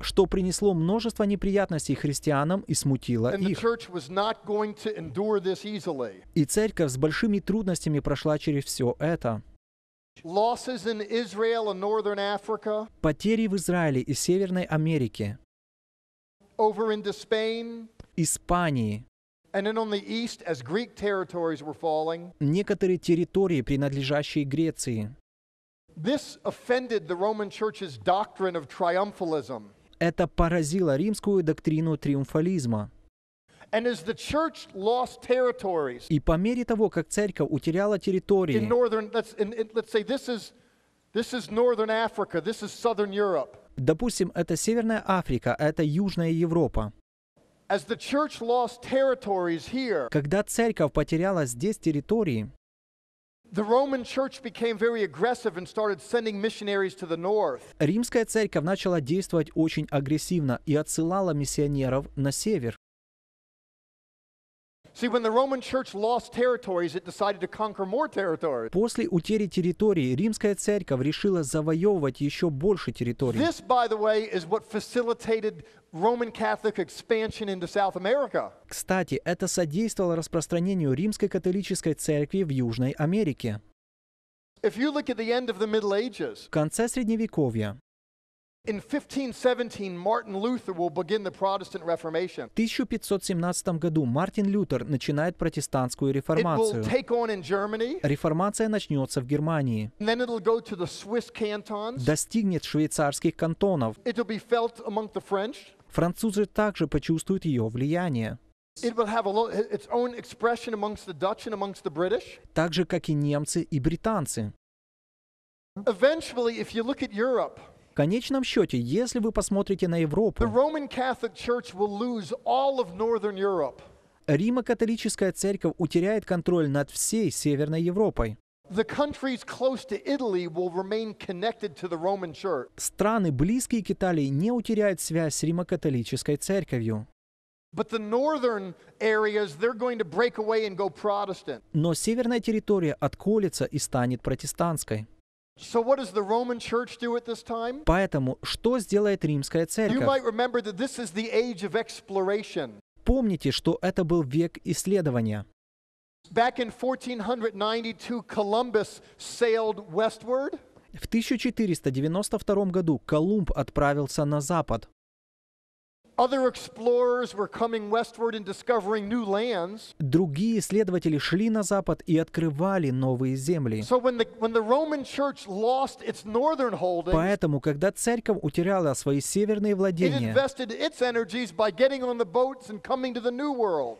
что принесло множество неприятностей христианам и смутило их. И церковь с большими трудностями прошла через все это. Потери в Израиле и Северной Америке. Испании. Некоторые территории, принадлежащие Греции. This offended the Roman Church's doctrine of triumphalism. Это поразило римскую доктрину триумфализма. And as the church lost territories, И по мере того, как церковь утеряла территории, in northern, let's, in, in, let's say this is, this is northern Africa, this is southern Europe. Допустим, это Северная Африка, это Южная Европа. As the church lost territories here, Когда церковь потеряла здесь территории, Римская церковь начала действовать очень агрессивно и отсылала миссионеров на север. После утери территории римская церковь решила завоевывать еще больше территорий. Кстати, это содействовало распространению римской католической церкви в Южной Америке. В конце Средневековья 1517 В 1517 году Мартин Лютер начинает протестантскую реформацию. Реформация начнется в Германии. Достигнет швейцарских кантонов. Французы также почувствуют ее влияние. Так же, как и немцы и британцы. Eventually, if you look at Europe, конечном счете, если вы посмотрите на Европу, Римо-католическая церковь утеряет контроль над всей Северной Европой. Страны, близкие к Италии, не утеряют связь с Римо-католической церковью. Но северная территория отколется и станет протестантской. So what does the Roman church do at this time? Поэтому что сделает римская церковь? You might remember that this is the age of exploration. Помните, что это был век исследования. Back in 1492, Columbus sailed westward. В 1492 году Колумб отправился на запад. Другие исследователи шли на запад и открывали новые земли. Поэтому, когда церковь утеряла свои северные владения,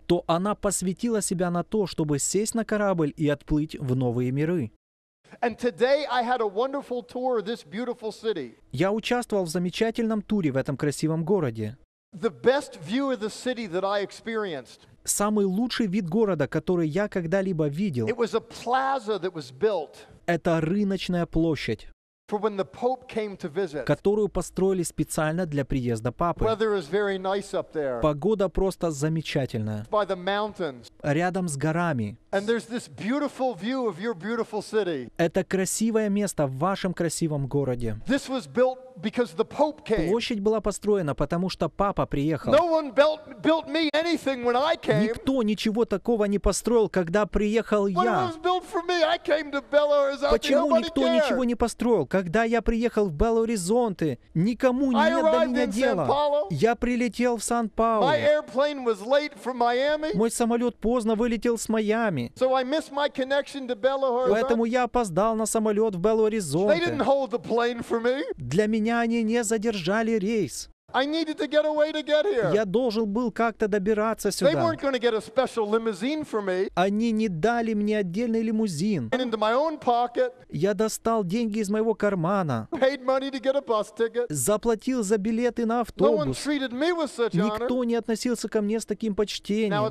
то она посвятила себя на то, чтобы сесть на корабль и отплыть в новые миры. Я участвовал в замечательном туре в этом красивом городе. Самый лучший вид города, который я когда-либо видел, это рыночная площадь которую построили специально для приезда папы. Погода просто замечательная. Рядом с горами. Это красивое место в вашем красивом городе. Площадь была построена, потому что папа приехал. Никто ничего такого не построил, когда приехал я. Почему никто ничего не построил? Когда я приехал в белл никому не до меня дела. Я прилетел в Сан-Паулу. Мой самолет поздно вылетел с Майами. Поэтому я опоздал на самолет в белл Для меня они не задержали рейс. Я должен был как-то добираться сюда. Они не дали мне отдельный лимузин. Я достал деньги из моего кармана. Заплатил за билеты на автобус. Никто не относился ко мне с таким почтением.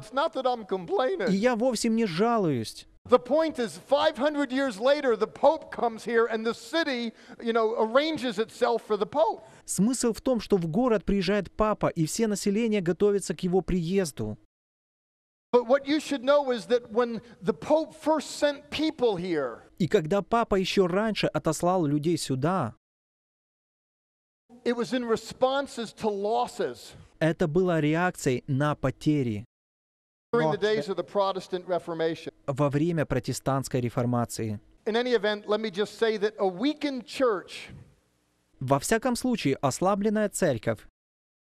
И я вовсе не жалуюсь. The point is, 500 years later, the Pope comes here and the city, you know, arranges itself for the Pope. Смысл в том, что в город приезжает папа, и все население готовится к его приезду. И когда папа еще раньше отослал людей сюда, это была реакцией на потери во время протестантской реформации. In any event, let me just say that a weakened во всяком случае, ослабленная церковь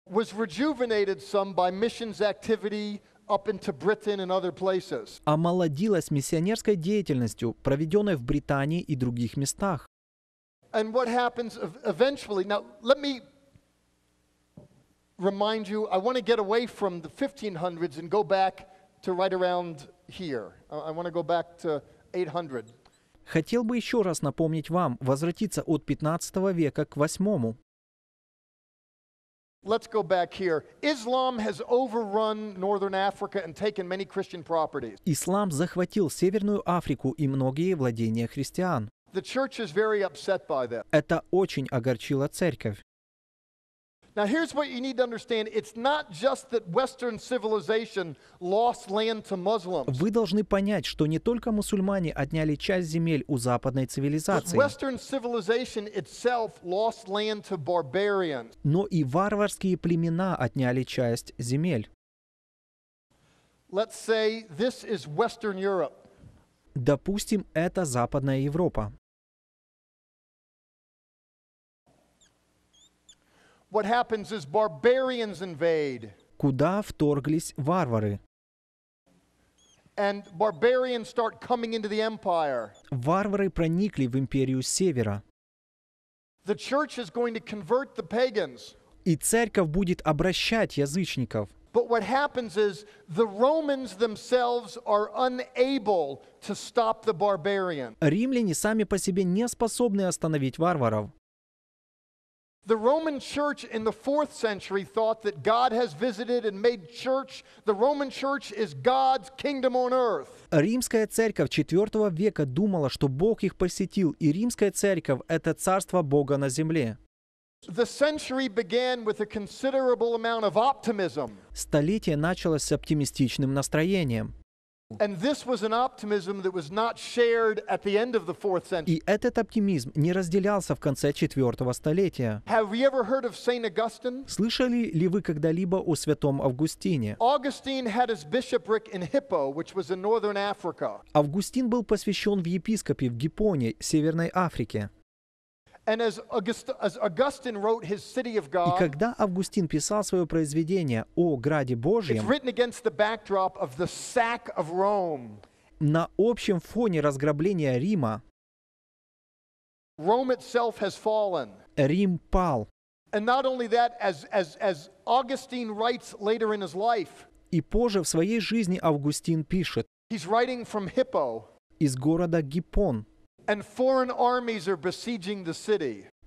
was rejuvenated some by missions activity up into Britain and other places. омолодилась миссионерской деятельностью, проведенной в Британии и других местах. And what happens eventually? Now, let me remind you, I want to get away from the 1500s and go back to right around here. I want to go back to 800. Хотел бы еще раз напомнить вам возвратиться от 15 века к 8. Let's go back here. Islam has overrun northern Africa and taken many Christian properties. Ислам захватил Северную Африку и многие владения христиан. The church is very upset by that. Это очень огорчило церковь. Now, here's what you need to understand. It's not just that Western civilization lost land to Muslims. Вы должны понять, что не только мусульмане отняли часть земель у западной цивилизации, Western civilization itself lost land to barbarians. но и варварские племена отняли часть земель. Let's say this is Western Europe. Допустим, это Западная Европа. Куда вторглись варвары? Варвары проникли в империю Севера. И церковь будет обращать язычников. But what happens is the Romans themselves are unable to stop the barbarian. Римляне сами по себе не способны остановить варваров. The Roman church in the fourth century thought that God has visited and made church. The Roman church is God's kingdom on earth. Римская церковь IV века думала, что Бог их посетил, и римская церковь – это царство Бога на земле. The century began with a considerable amount of optimism. Столетие началось с оптимистичным настроением. И этот оптимизм не разделялся в конце четвертого столетия. Слышали ли вы когда-либо о святом Августине? Августин был посвящен в епископе в Гиппоне, Северной Африке. И когда Августин писал свое произведение о Граде Божьем, на общем фоне разграбления Рима Рим пал. И позже в своей жизни Августин пишет из города Гиппон.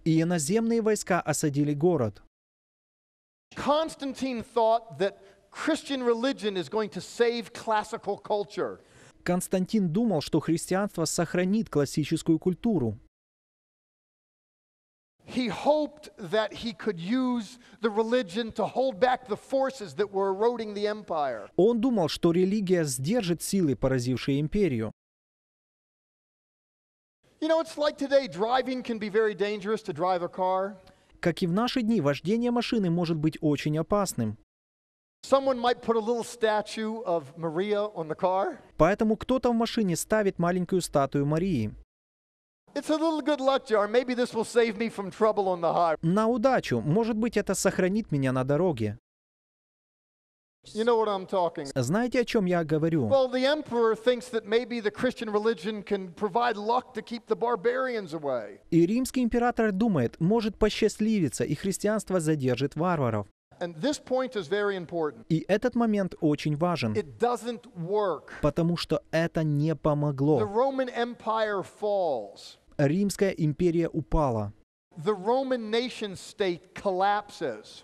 И иноземные войска осадили город. Константин thought that Christian religion is going to save classical culture. Константин думал, что христианство сохранит классическую культуру. He hoped that he could use the religion to hold back the forces that were eroding the empire. Он думал, что религия сдержит силы, поразившие империю. Как и в наши дни, вождение машины может быть очень опасным. Поэтому кто-то в машине ставит маленькую статую Марии. На удачу. Может быть, это сохранит меня на дороге. Знаете, о чем я говорю? И римский император думает, может посчастливиться, и христианство задержит варваров. И этот момент очень важен, потому что это не помогло. Римская империя упала. The Roman nation state collapses.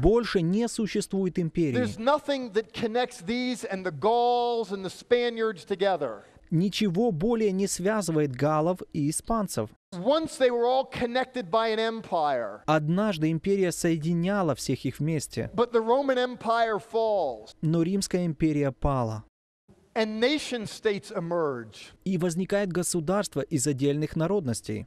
Больше не существует империи. Ничего более не связывает галов и испанцев. Однажды империя соединяла всех их вместе. Но Римская империя пала. И возникает государство из отдельных народностей.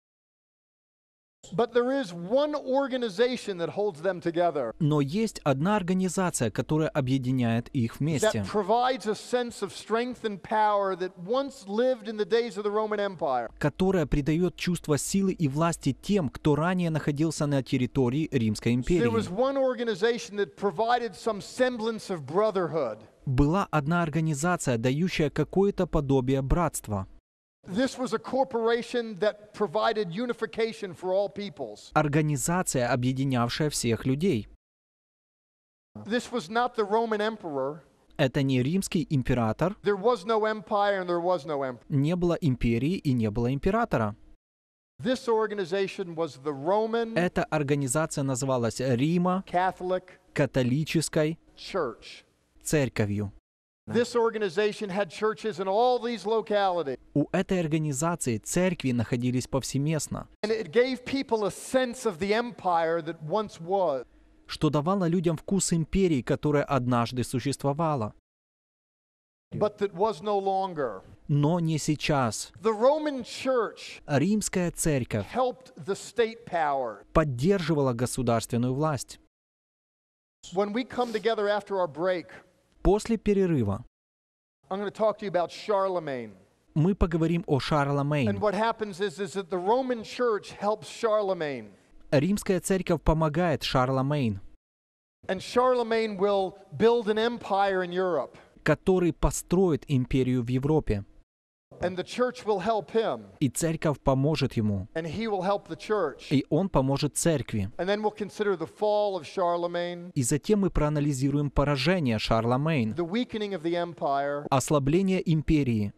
Но есть одна организация, которая объединяет их вместе, которая придает чувство силы и власти тем, кто ранее находился на территории Римской империи. Была одна организация, дающая какое-то подобие братства. Организация, объединявшая всех людей. Это не римский император. Не было империи и не было императора. Эта организация называлась Рима католической церковью. У этой организации церкви находились повсеместно, что давало людям вкус империи, которая однажды существовала. Но не сейчас. Римская церковь поддерживала государственную власть. When we come together after our break, После перерыва мы поговорим о Шарломейн. Римская церковь помогает Шарломейн, который построит империю в Европе. И церковь поможет ему. И он поможет церкви. И затем мы проанализируем поражение Шарламейн, ослабление империи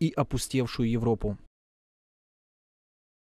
и опустевшую Европу.